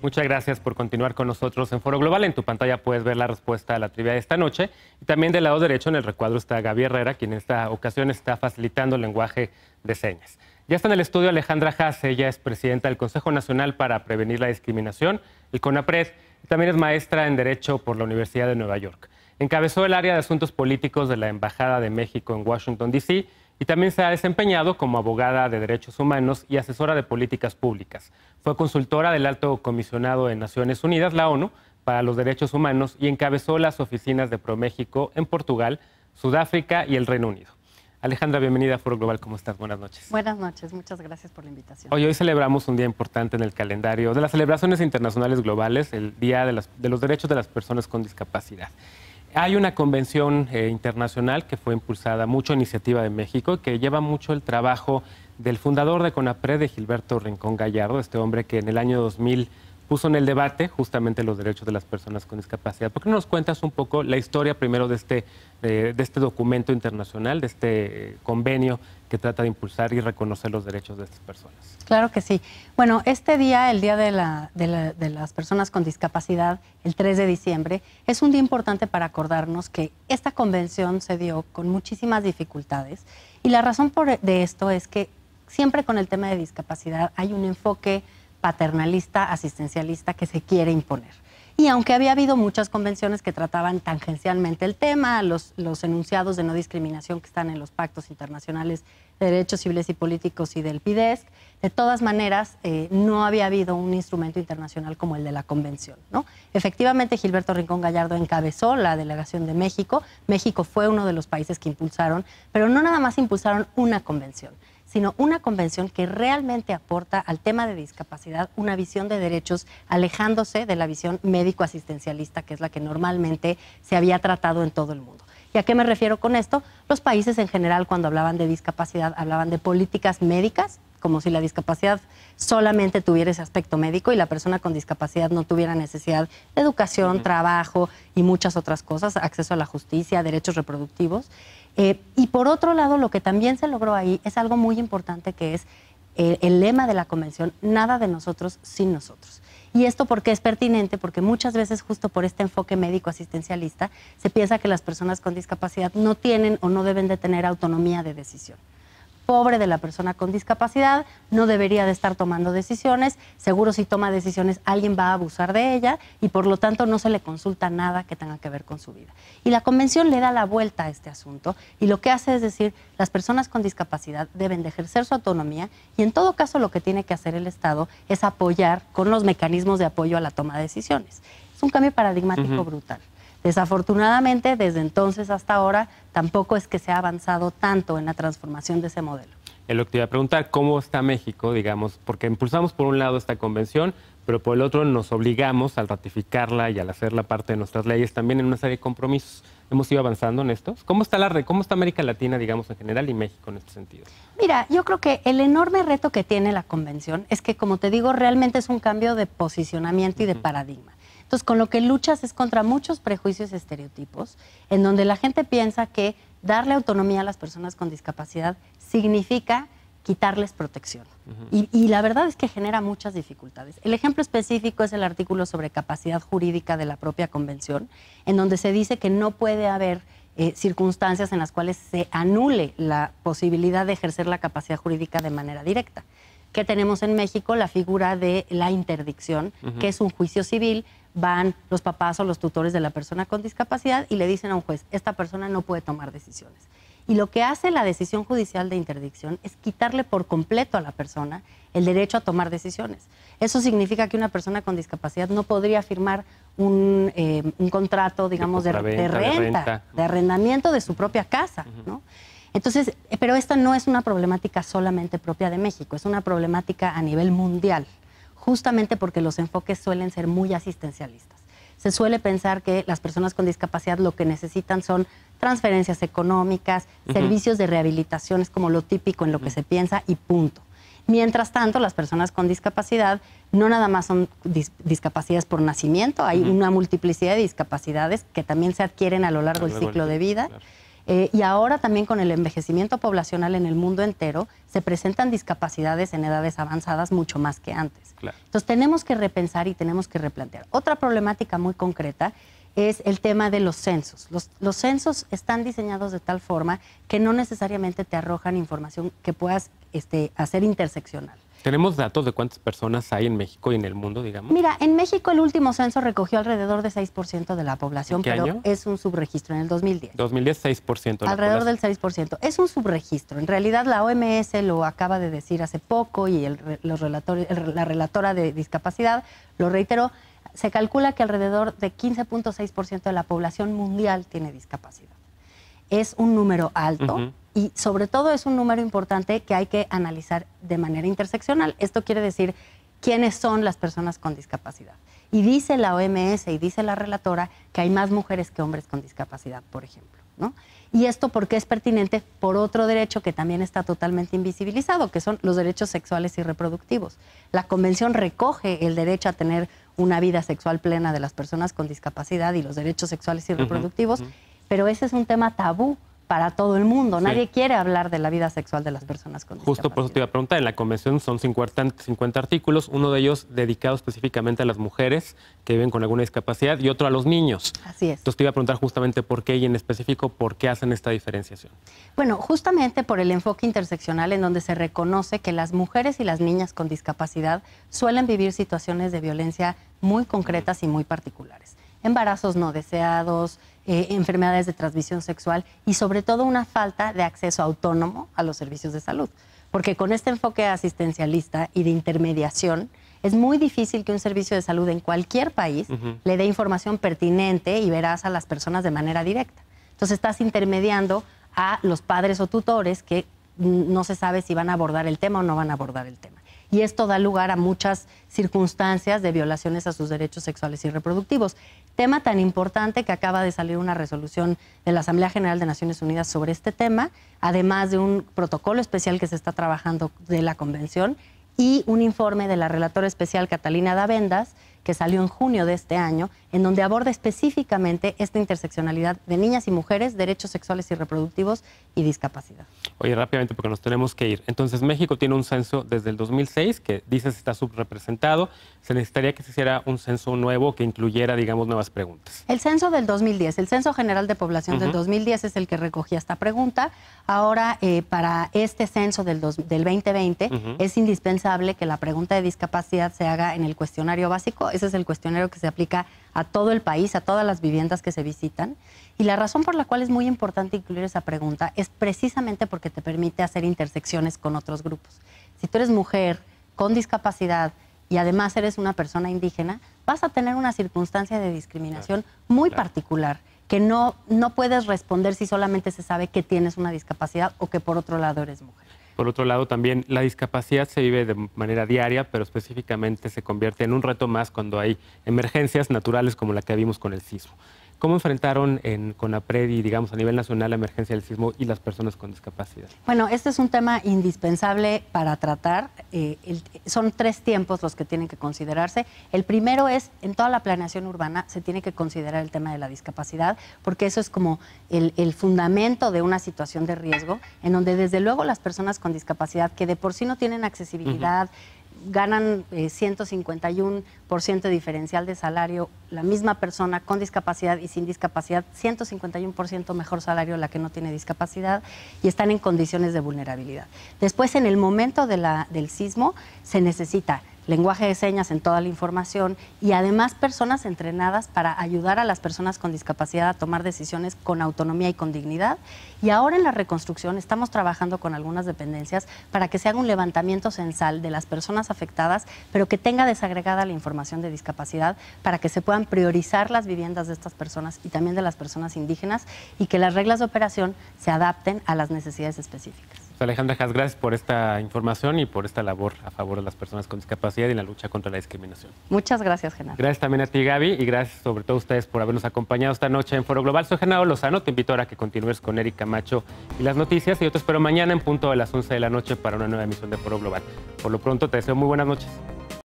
Muchas gracias por continuar con nosotros en Foro Global. En tu pantalla puedes ver la respuesta a la trivia de esta noche. Y también del lado derecho en el recuadro está Gaby Herrera, quien en esta ocasión está facilitando el lenguaje de señas. Ya está en el estudio Alejandra Haas, ella es presidenta del Consejo Nacional para Prevenir la Discriminación, el CONAPRED, y también es maestra en Derecho por la Universidad de Nueva York. Encabezó el área de asuntos políticos de la Embajada de México en Washington, D.C., y también se ha desempeñado como abogada de derechos humanos y asesora de políticas públicas. Fue consultora del alto comisionado de Naciones Unidas, la ONU, para los derechos humanos y encabezó las oficinas de ProMéxico en Portugal, Sudáfrica y el Reino Unido. Alejandra, bienvenida a Foro Global, ¿cómo estás? Buenas noches. Buenas noches, muchas gracias por la invitación. Hoy, hoy celebramos un día importante en el calendario de las celebraciones internacionales globales, el Día de, de los Derechos de las Personas con Discapacidad. Hay una convención eh, internacional que fue impulsada mucho, iniciativa de México, que lleva mucho el trabajo del fundador de CONAPRED, de Gilberto Rincón Gallardo, este hombre que en el año 2000 puso en el debate justamente los derechos de las personas con discapacidad. ¿Por qué no nos cuentas un poco la historia primero de este, eh, de este documento internacional, de este eh, convenio que trata de impulsar y reconocer los derechos de estas personas. Claro que sí. Bueno, este día, el Día de, de, las Personas con Discapacidad, el 3 de diciembre, es un día importante para acordarnos que esta convención se dio con muchísimas dificultades y la razón e, de esto es que siempre con el tema de discapacidad hay un enfoque paternalista, asistencialista que se quiere imponer. Y aunque había habido muchas convenciones que trataban tangencialmente el tema, los, enunciados de no discriminación que están en los pactos internacionales de derechos civiles y políticos y del PIDESC, de todas maneras eh, no había habido un instrumento internacional como el de la convención. Efectivamente, Gilberto Rincón Gallardo encabezó la delegación de México. México fue uno de los países que impulsaron, pero no nada más impulsaron una convención sino una convención que realmente aporta al tema de discapacidad una visión de derechos alejándose de la visión médico-asistencialista, que es la que normalmente se había tratado en todo el mundo. ¿Y a qué me refiero con esto? Los países en general cuando hablaban de discapacidad hablaban de políticas médicas, como si la discapacidad solamente tuviera ese aspecto médico y la persona con discapacidad no tuviera necesidad de educación, trabajo y muchas otras cosas, acceso a la justicia, derechos reproductivos. Eh, y por otro lado, lo que también se logró ahí es algo muy importante que es el, el lema de la convención, nada de nosotros sin nosotros. Y esto porque es pertinente, porque muchas veces justo por este enfoque médico asistencialista se piensa que las personas con discapacidad no tienen o no deben de tener autonomía de decisión pobre, de la persona con discapacidad, no debería de estar tomando decisiones, seguro si toma decisiones alguien va a abusar de ella y por lo tanto no se le consulta nada que tenga que ver con su vida. Y la convención le da la vuelta a este asunto y lo que hace es decir, las personas con discapacidad deben de ejercer su autonomía y en todo caso lo que tiene que hacer el Estado es apoyar con los mecanismos de apoyo a la toma de decisiones. Es un cambio paradigmático brutal. Desafortunadamente, desde entonces hasta ahora, tampoco es que se ha avanzado tanto en la transformación de ese modelo. El lo que te iba a preguntar, ¿cómo está México, digamos? Porque impulsamos por un lado esta convención, pero por el otro nos obligamos al ratificarla y al hacerla parte de nuestras leyes también en una serie de compromisos. ¿Hemos ido avanzando en estos? ¿Cómo está, la, ¿Cómo está América Latina, digamos, en general y México en este sentido? Mira, yo creo que el enorme reto que tiene la convención es que, como te digo, realmente es un cambio de posicionamiento y de paradigma. Entonces, con lo que luchas es contra muchos prejuicios y estereotipos, en donde la gente piensa que darle autonomía a las personas con discapacidad significa quitarles protección. y, la verdad es que genera muchas dificultades. El ejemplo específico es el artículo sobre capacidad jurídica de la propia convención, en donde se dice que no puede haber eh, circunstancias en las cuales se anule la posibilidad de ejercer la capacidad jurídica de manera directa que tenemos en México la figura de la interdicción, que es un juicio civil. Van los papás o los tutores de la persona con discapacidad y le dicen a un juez, esta persona no puede tomar decisiones. Y lo que hace la decisión judicial de interdicción es quitarle por completo a la persona el derecho a tomar decisiones. Eso significa que una persona con discapacidad no podría firmar un, eh, contrato, digamos, de, renta, de, arrendamiento de su propia casa, ¿no? Entonces, eh, pero esta no es una problemática solamente propia de México, es una problemática a nivel mundial, justamente porque los enfoques suelen ser muy asistencialistas. Se suele pensar que las personas con discapacidad lo que necesitan son transferencias económicas, servicios de rehabilitación, es como lo típico en lo que se piensa y punto. Mientras tanto, las personas con discapacidad no nada más son discapacidades por nacimiento, hay una multiplicidad de discapacidades que también se adquieren a lo largo del ciclo de vida. Eh, y ahora también con el envejecimiento poblacional en el mundo entero, se presentan discapacidades en edades avanzadas mucho más que antes. Entonces tenemos que repensar y tenemos que replantear. Otra problemática muy concreta es el tema de los censos. Los, censos están diseñados de tal forma que no necesariamente te arrojan información que puedas este, hacer interseccional. ¿Tenemos datos de cuántas personas hay en México y en el mundo, digamos? Mira, en México el último censo recogió alrededor de 6% de la población, pero es un subregistro en el 2010. 2010, 6%. De alrededor del 6%. Es un subregistro. En realidad la OMS lo acaba de decir hace poco y el, los relator, la relatora de discapacidad lo reiteró. Se calcula que alrededor de 15.6% de la población mundial tiene discapacidad. Es un número alto y sobre todo es un número importante que hay que analizar de manera interseccional. Esto quiere decir quiénes son las personas con discapacidad. Y dice la OMS y dice la relatora que hay más mujeres que hombres con discapacidad, por ejemplo. Y esto porque es pertinente por otro derecho que también está totalmente invisibilizado, que son los derechos sexuales y reproductivos. La Convención recoge el derecho a tener una vida sexual plena de las personas con discapacidad y los derechos sexuales y reproductivos, pero ese es un tema tabú para todo el mundo. Nadie quiere hablar de la vida sexual de las personas con discapacidad. Justo por eso te iba a preguntar. En la convención son 50, 50 artículos, uno de ellos dedicado específicamente a las mujeres que viven con alguna discapacidad y otro a los niños. Así es. Entonces te iba a preguntar justamente por qué y en específico por qué hacen esta diferenciación. Bueno, justamente por el enfoque interseccional en donde se reconoce que las mujeres y las niñas con discapacidad suelen vivir situaciones de violencia muy concretas y muy particulares embarazos no deseados, eh, enfermedades de transmisión sexual y sobre todo una falta de acceso autónomo a los servicios de salud. Porque con este enfoque asistencialista y de intermediación, es muy difícil que un servicio de salud en cualquier país le dé información pertinente y verás a las personas de manera directa. Entonces estás intermediando a los padres o tutores que no se sabe si van a abordar el tema o no van a abordar el tema y esto da lugar a muchas circunstancias de violaciones a sus derechos sexuales y reproductivos. Tema tan importante que acaba de salir una resolución de la Asamblea General de Naciones Unidas sobre este tema, además de un protocolo especial que se está trabajando de la Convención y un informe de la relatora especial Catalina Davendas que salió en junio de este año, en donde aborda específicamente esta interseccionalidad de niñas y mujeres, derechos sexuales y reproductivos y discapacidad. Oye, rápidamente porque nos tenemos que ir. Entonces, México tiene un censo desde el 2006 que dice está subrepresentado. Se necesitaría que se hiciera un censo nuevo que incluyera, digamos, nuevas preguntas. El censo del 2010, el Censo General de Población del 2010 es el que recogía esta pregunta. Ahora, eh, para este censo del, 2020, es indispensable que la pregunta de discapacidad se haga en el cuestionario básico ese es el cuestionario que se aplica a todo el país, a todas las viviendas que se visitan. Y la razón por la cual es muy importante incluir esa pregunta es precisamente porque te permite hacer intersecciones con otros grupos. Si tú eres mujer con discapacidad y además eres una persona indígena, vas a tener una circunstancia de discriminación muy particular que no, no puedes responder si solamente se sabe que tienes una discapacidad o que por otro lado eres mujer. Por otro lado, también la discapacidad se vive de manera diaria, pero específicamente se convierte en un reto más cuando hay emergencias naturales como la que vimos con el sismo. ¿Cómo enfrentaron en CONAPRED y, digamos, a nivel nacional la emergencia del sismo y las personas con discapacidad? Bueno, este es un tema indispensable para tratar. Eh, son tres tiempos los que tienen que considerarse. El primero es, en toda la planeación urbana se tiene que considerar el tema de la discapacidad, porque eso es como el, fundamento de una situación de riesgo, en donde desde luego las personas con discapacidad, que de por sí no tienen accesibilidad, ganan 151% eh, de diferencial de salario, la misma persona con discapacidad y sin discapacidad, 151% mejor salario la que no tiene discapacidad y están en condiciones de vulnerabilidad. Después, en el momento del sismo, se necesita lenguaje de señas en toda la información y además personas entrenadas para ayudar a las personas con discapacidad a tomar decisiones con autonomía y con dignidad. Y ahora en la reconstrucción estamos trabajando con algunas dependencias para que se haga un levantamiento censal de las personas afectadas, pero que tenga desagregada la información de discapacidad para que se puedan priorizar las viviendas de estas personas y también de las personas indígenas y que las reglas de operación se adapten a las necesidades específicas. Pues, Alejandra gracias por esta información y por esta labor a favor de las personas con discapacidad y la lucha contra la discriminación. Muchas gracias, Genaro. Gracias también a ti, Gaby, y gracias sobre todo a ustedes por habernos acompañado esta noche en Foro Global. Soy Genaro Lozano, te invito ahora a que continúes con Erika Macho y las noticias, y yo te espero mañana en punto a las 11 de la noche para una nueva emisión de Foro Global. Por lo pronto, te deseo muy buenas noches.